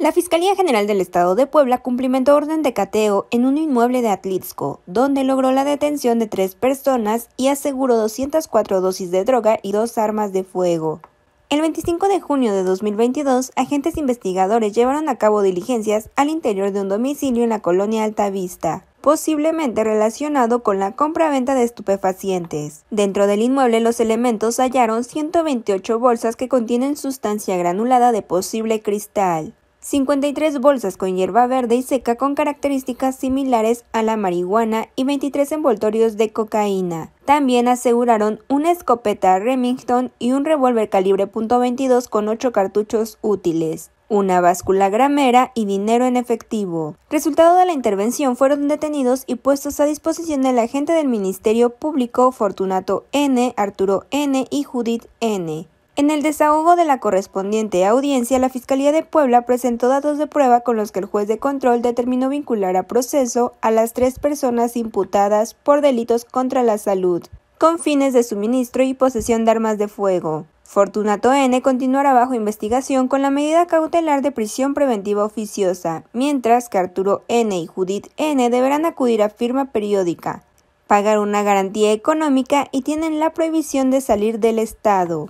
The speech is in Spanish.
La Fiscalía General del Estado de Puebla cumplimentó orden de cateo en un inmueble de Atlitzco, donde logró la detención de tres personas y aseguró 204 dosis de droga y dos armas de fuego. El 25 de junio de 2022, agentes investigadores llevaron a cabo diligencias al interior de un domicilio en la colonia Altavista posiblemente relacionado con la compra-venta de estupefacientes. Dentro del inmueble los elementos hallaron 128 bolsas que contienen sustancia granulada de posible cristal. 53 bolsas con hierba verde y seca con características similares a la marihuana y 23 envoltorios de cocaína. También aseguraron una escopeta Remington y un revólver calibre .22 con ocho cartuchos útiles una báscula gramera y dinero en efectivo. Resultado de la intervención fueron detenidos y puestos a disposición del agente del Ministerio Público Fortunato N, Arturo N y Judith N. En el desahogo de la correspondiente audiencia, la Fiscalía de Puebla presentó datos de prueba con los que el juez de control determinó vincular a proceso a las tres personas imputadas por delitos contra la salud, con fines de suministro y posesión de armas de fuego. Fortunato N continuará bajo investigación con la medida cautelar de prisión preventiva oficiosa, mientras que Arturo N y Judith N deberán acudir a firma periódica, pagar una garantía económica y tienen la prohibición de salir del Estado.